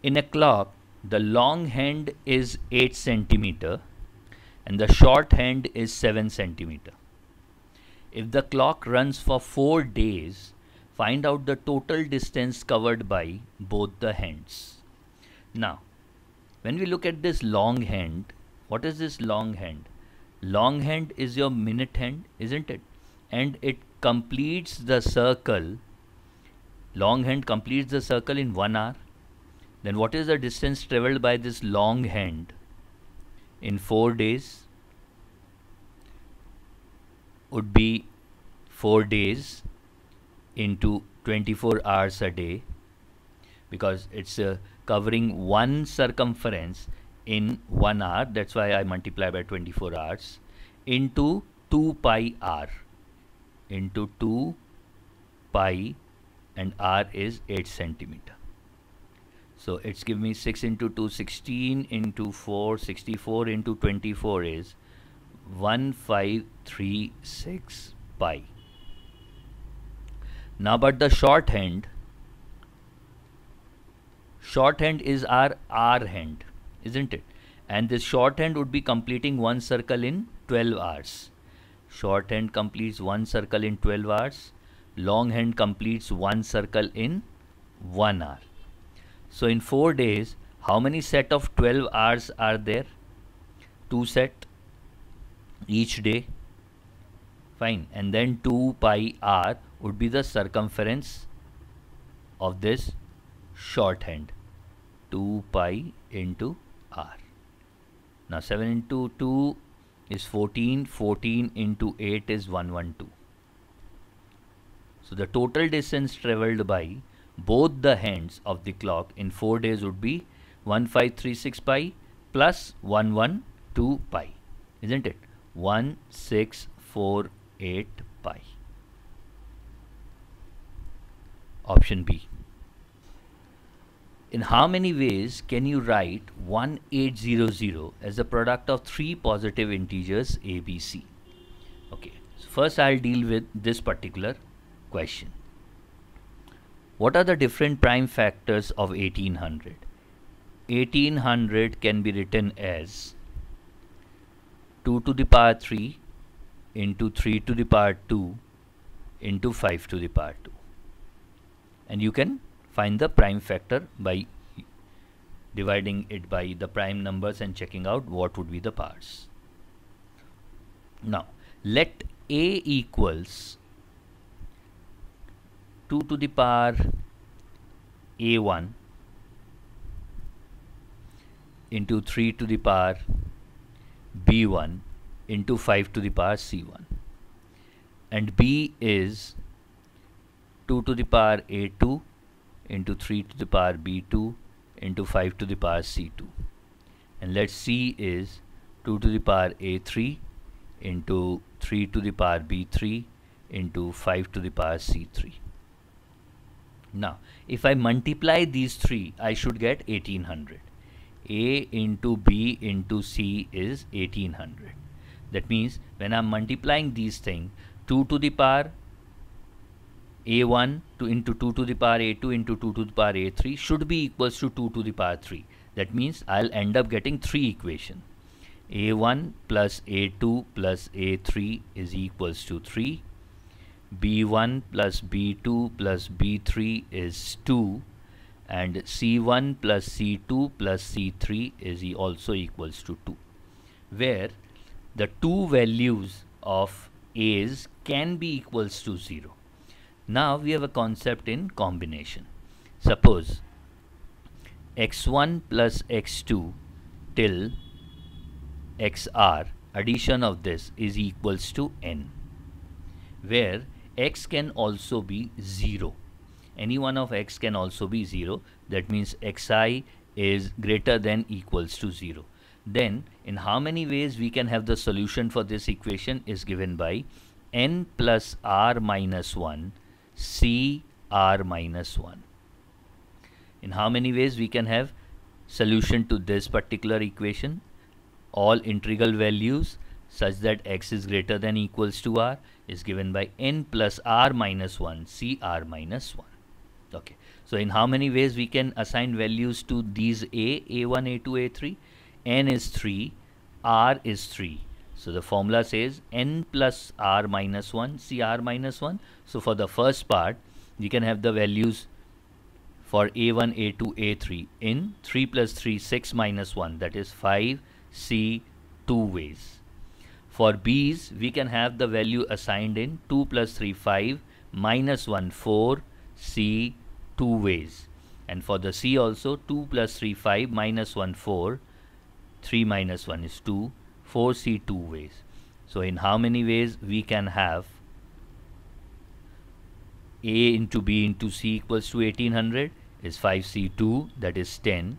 In a clock, the long hand is 8 centimeter and the short hand is 7 centimeter. If the clock runs for 4 days, find out the total distance covered by both the hands. Now, when we look at this long hand, what is this long hand? Long hand is your minute hand, isn't it? And it completes the circle. Long hand completes the circle in 1 hour then what is the distance traveled by this long hand in 4 days would be 4 days into 24 hours a day because it's uh, covering one circumference in 1 hour that's why I multiply by 24 hours into 2 pi r into 2 pi and r is 8 centimeter so it's give me 6 into 2, 16 into 4, 64 into 24 is 1536 pi. Now but the shorthand, shorthand is our R hand, isn't it? And this shorthand would be completing one circle in 12 hours. Shorthand completes one circle in 12 hours. Longhand completes one circle in 1 hour. So in 4 days, how many set of 12 hours are there? 2 set each day. Fine. And then 2 pi r would be the circumference of this shorthand. 2 pi into r. Now 7 into 2 is 14. 14 into 8 is 112. So the total distance traveled by both the hands of the clock in 4 days would be 1536 pi plus 112 pi, isn't it? 1648 pi. Option B. In how many ways can you write 1800 as the product of three positive integers a, b, c? Okay, so first I'll deal with this particular question. What are the different prime factors of 1800? 1800 can be written as 2 to the power 3 into 3 to the power 2 into 5 to the power 2 and you can find the prime factor by dividing it by the prime numbers and checking out what would be the powers. Now let A equals 2 to the power a1 into 3 to the power b1 into 5 to the power c1 and b is 2 to the power a2 into 3 to the power b2 into 5 to the power c2 and let c is 2 to the power a3 into 3 to the power b3 into 5 to the power c3 now, if I multiply these three, I should get 1800. A into B into C is 1800. That means when I'm multiplying these things, 2 to the power a1 to into 2 to the power a2 into 2 to the power a3 should be equals to 2 to the power 3. That means I'll end up getting 3 equations. a1 plus a2 plus a3 is equals to 3 b1 plus b2 plus b3 is 2 and c1 plus c2 plus c3 is also equals to 2 where the two values of a's can be equals to 0 now we have a concept in combination suppose x1 plus x2 till xr addition of this is equals to n where x can also be 0 any one of x can also be 0 that means xi is greater than equals to 0 then in how many ways we can have the solution for this equation is given by n plus r minus 1 c r minus 1 in how many ways we can have solution to this particular equation all integral values such that x is greater than equals to r is given by n plus r minus 1 cr minus 1 okay so in how many ways we can assign values to these a a1 a2 a3 n is 3 r is 3 so the formula says n plus r minus 1 cr minus 1 so for the first part we can have the values for a1 a2 a3 in 3 plus 3 6 minus 1 that is 5 c two ways for B's, we can have the value assigned in 2 plus 3, 5, minus 1, 4, C, two ways. And for the C also, 2 plus 3, 5, minus 1, 4, 3 minus 1 is 2, 4C two ways. So in how many ways we can have A into B into C equals to 1800 is 5C2 that is 10.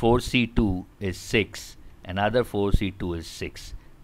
4C2 is 6. Another 4C2 is 6.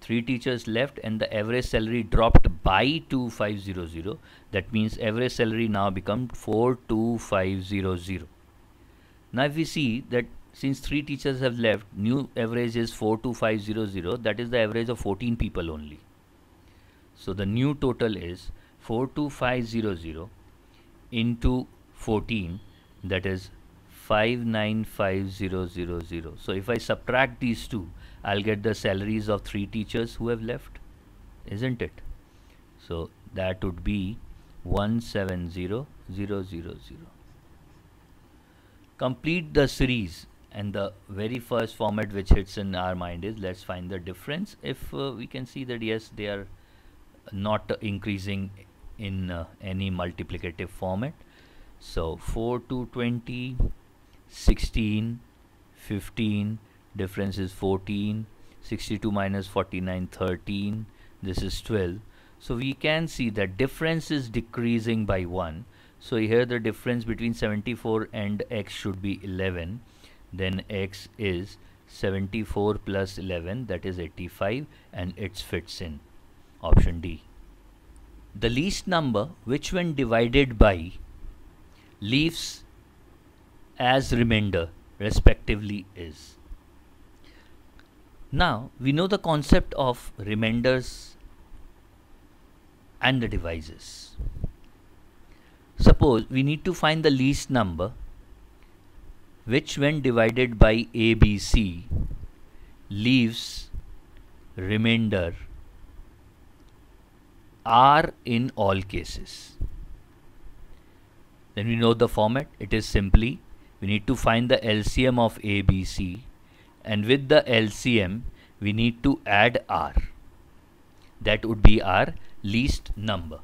three teachers left and the average salary dropped by 2500 that means average salary now become 42500 now if we see that since three teachers have left new average is 42500 that is the average of 14 people only so the new total is 42500 into 14 that is 595,000. So if I subtract these two, I'll get the salaries of three teachers who have left, isn't it? So that would be 170,000. Complete the series and the very first format which hits in our mind is let's find the difference if uh, we can see that yes they are not uh, increasing in uh, any multiplicative format so 4 to 20 16, 15, difference is 14, 62 minus 49, 13, this is 12. So we can see that difference is decreasing by 1. So here the difference between 74 and x should be 11. Then x is 74 plus 11 that is 85 and it fits in option D. The least number which when divided by leaves as remainder respectively is. Now we know the concept of remainders and the divisors. Suppose we need to find the least number which when divided by ABC leaves remainder R in all cases. Then we know the format it is simply we need to find the LCM of ABC and with the LCM we need to add R that would be our least number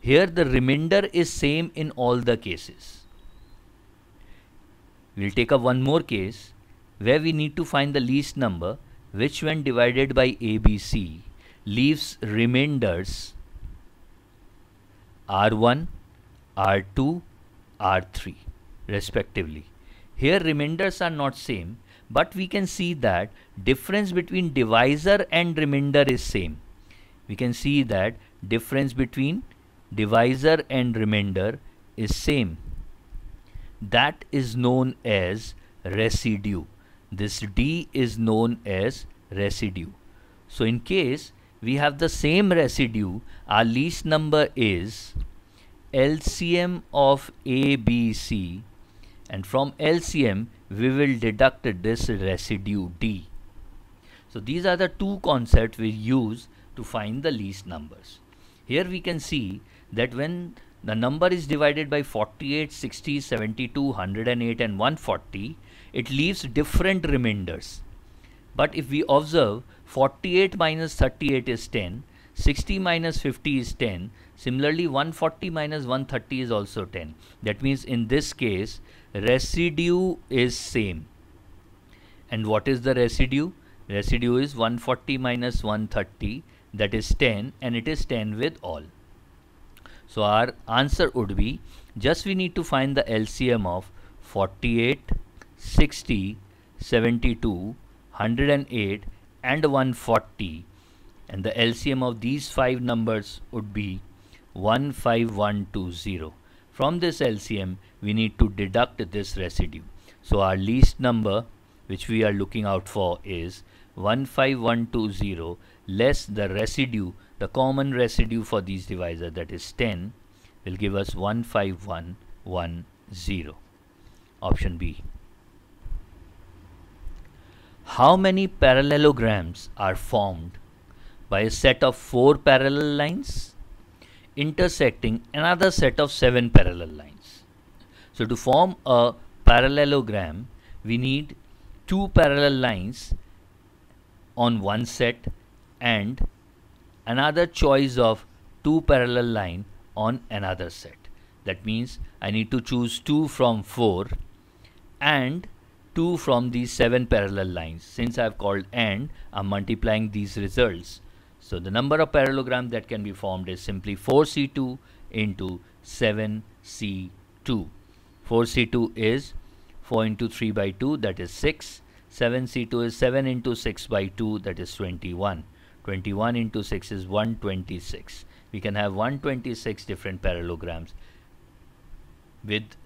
here the remainder is same in all the cases we'll take up one more case where we need to find the least number which when divided by ABC leaves remainders R1 R2 R3 respectively. Here remainders are not same but we can see that difference between divisor and remainder is same. We can see that difference between divisor and remainder is same. That is known as residue. This D is known as residue. So in case we have the same residue, our least number is LCM of ABC and from LCM we will deduct this residue D. So these are the two concepts we use to find the least numbers. Here we can see that when the number is divided by 48, 60, 72, 108 and 140, it leaves different remainders. But if we observe 48 minus 38 is 10, 60 minus 50 is 10, similarly 140 minus 130 is also 10. That means in this case residue is same and what is the residue residue is 140 minus 130 that is 10 and it is 10 with all so our answer would be just we need to find the LCM of 48 60 72 108 and 140 and the LCM of these five numbers would be 15120 from this LCM we need to deduct this residue. So our least number which we are looking out for is 15120 less the residue, the common residue for these divisor that is 10 will give us 15110. Option B. How many parallelograms are formed by a set of four parallel lines intersecting another set of seven parallel lines? So to form a parallelogram, we need two parallel lines on one set and another choice of two parallel line on another set. That means I need to choose two from four and two from these seven parallel lines. Since I've called and, I'm multiplying these results. So the number of parallelogram that can be formed is simply 4C2 into 7C2. 4C2 is 4 into 3 by 2 that is 6. 7C2 is 7 into 6 by 2 that is 21. 21 into 6 is 126. We can have 126 different parallelograms with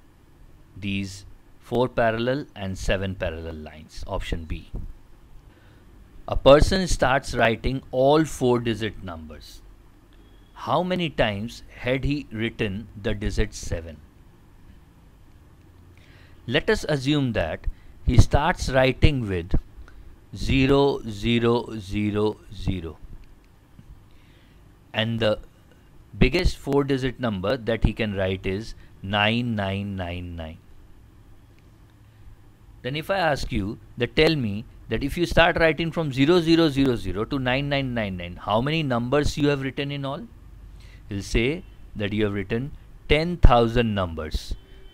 these 4 parallel and 7 parallel lines option B. A person starts writing all 4 digit numbers. How many times had he written the digit 7? let us assume that he starts writing with 0 0 0 0 and the biggest four digit number that he can write is 9999 then if i ask you that tell me that if you start writing from 0000 to 9999 how many numbers you have written in all he'll say that you have written 10000 numbers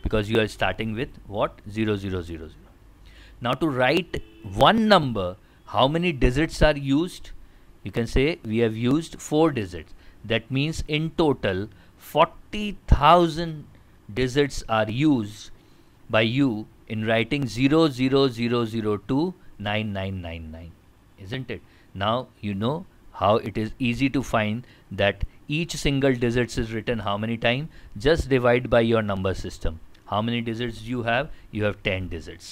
because you are starting with what 0, Now to write one number, how many digits are used? You can say we have used 4 digits. That means in total 40,000 digits are used by you in writing 000029999. Isn't it? Now you know how it is easy to find that each single digit is written how many times? Just divide by your number system how many digits you have you have 10 digits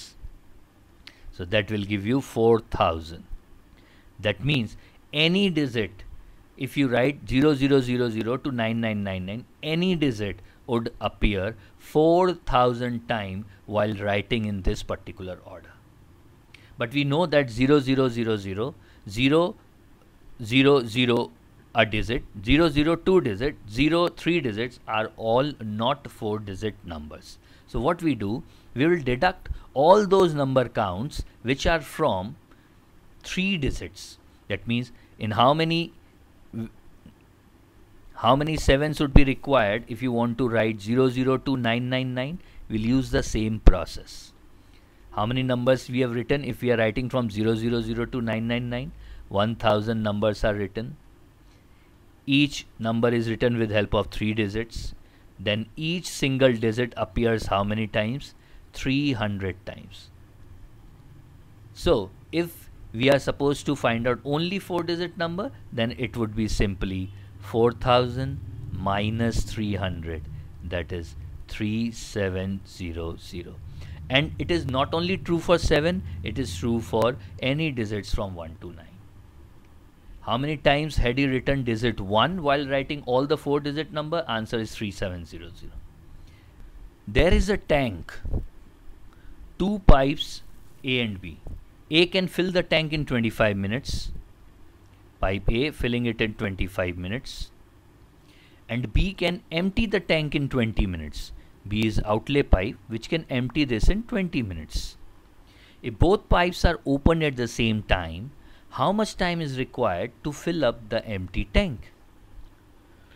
so that will give you 4000 that means any digit if you write 0000 to 9999 any digit would appear 4000 times while writing in this particular order but we know that 0000 0 0 0 a digit, 0, 0, 2 digit, 0, 3 digits are all not 4 digit numbers. So what we do, we will deduct all those number counts which are from 3 digits. That means in how many how many 7s would be required if you want to write 002999? We'll use the same process. How many numbers we have written if we are writing from 000 to 999? 1000 numbers are written each number is written with help of three digits then each single digit appears how many times 300 times so if we are supposed to find out only four digit number then it would be simply 4000 minus 300 that is 3700 and it is not only true for 7 it is true for any digits from 1 to 9 how many times had he written digit 1 while writing all the 4 digit number? Answer is 3700. There is a tank, two pipes A and B. A can fill the tank in 25 minutes, pipe A filling it in 25 minutes, and B can empty the tank in 20 minutes. B is outlay pipe which can empty this in 20 minutes. If both pipes are open at the same time, how much time is required to fill up the empty tank.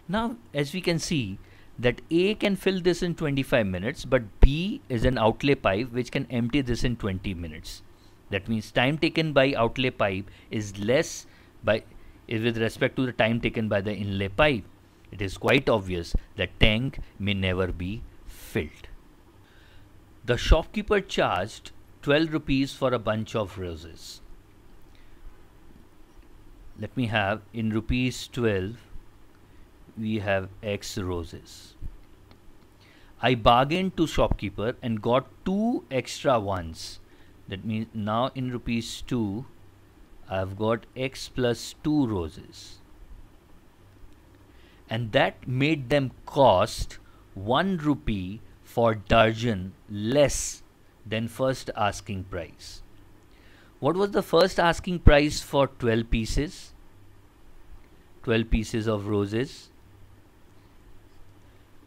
Now as we can see that A can fill this in 25 minutes but B is an outlay pipe which can empty this in 20 minutes. That means time taken by outlay pipe is less by with respect to the time taken by the inlay pipe. It is quite obvious that tank may never be filled. The shopkeeper charged 12 rupees for a bunch of roses let me have in rupees 12 we have x roses i bargained to shopkeeper and got two extra ones that means now in rupees 2 i've got x plus 2 roses and that made them cost 1 rupee for darjan less than first asking price what was the first asking price for 12 pieces? 12 pieces of roses.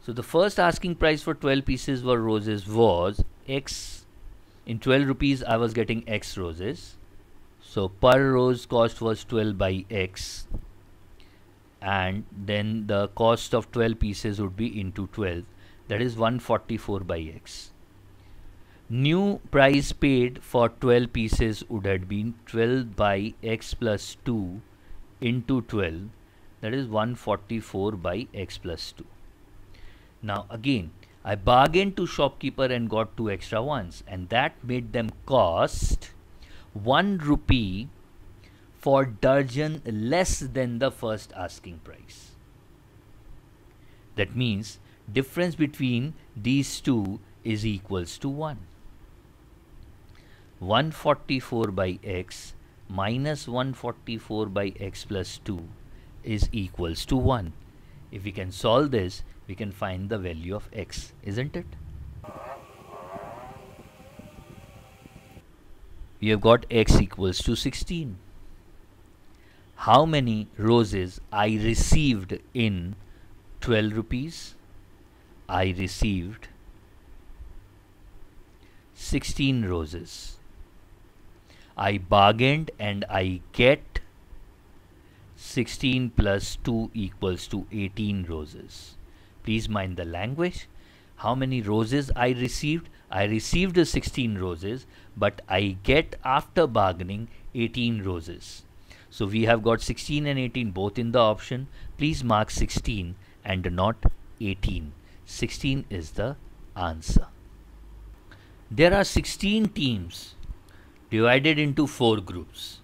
So the first asking price for 12 pieces were roses was X. In 12 rupees I was getting X roses. So per rose cost was 12 by X and then the cost of 12 pieces would be into 12 that is 144 by X new price paid for 12 pieces would have been 12 by x plus 2 into 12 that is 144 by x plus 2 now again I bargained to shopkeeper and got two extra ones and that made them cost 1 rupee for dozen less than the first asking price that means difference between these two is equals to 1 144 by x minus 144 by x plus 2 is equals to 1. If we can solve this, we can find the value of x, isn't it? We have got x equals to 16. How many roses I received in 12 rupees? I received 16 roses. I bargained and I get 16 plus 2 equals to 18 roses. Please mind the language. How many roses I received? I received 16 roses, but I get after bargaining 18 roses. So we have got 16 and 18 both in the option. Please mark 16 and not 18. 16 is the answer. There are 16 teams divided into four groups.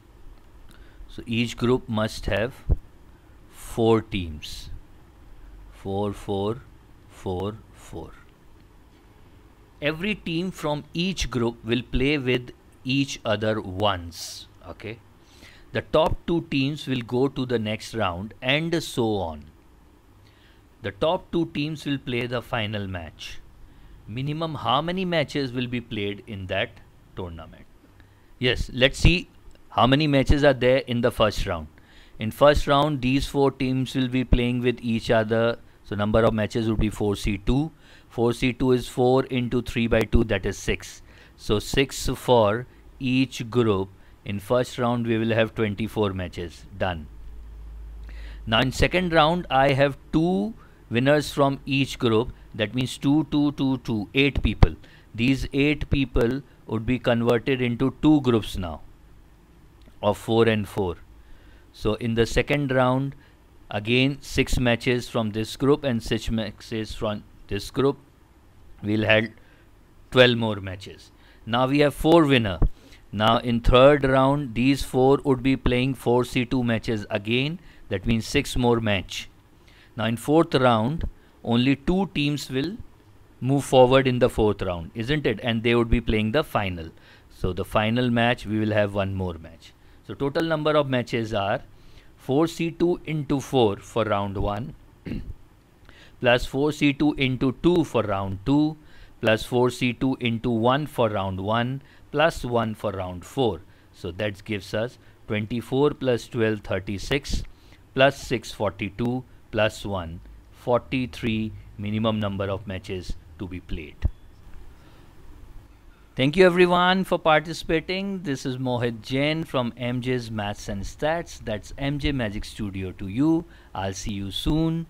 So each group must have four teams. Four, four, four, four. Every team from each group will play with each other once. Okay. The top two teams will go to the next round and so on. The top two teams will play the final match minimum how many matches will be played in that tournament Yes, let's see how many matches are there in the first round. In first round, these four teams will be playing with each other. So number of matches would be 4C2. 4C2 is 4 into 3 by 2 that is 6. So 6 for each group. In first round we will have 24 matches. Done. Now in second round I have 2 winners from each group. That means 2, 2, 2, 2, 8 people. These 8 people would be converted into two groups now of 4 and 4. So in the second round again 6 matches from this group and 6 matches from this group we'll have 12 more matches. Now we have 4 winner. Now in third round these 4 would be playing 4 C2 matches again that means 6 more match. Now in fourth round only 2 teams will move forward in the fourth round, isn't it? And they would be playing the final. So the final match, we will have one more match. So total number of matches are 4C2 into 4 for round 1 plus 4C2 into 2 for round 2 plus 4C2 into 1 for round 1 plus 1 for round 4. So that gives us 24 plus 12 36 plus 6 42 plus 1 43 minimum number of matches to be played. Thank you everyone for participating. This is Mohit Jain from MJ's Maths and Stats. That's MJ Magic Studio to you. I'll see you soon.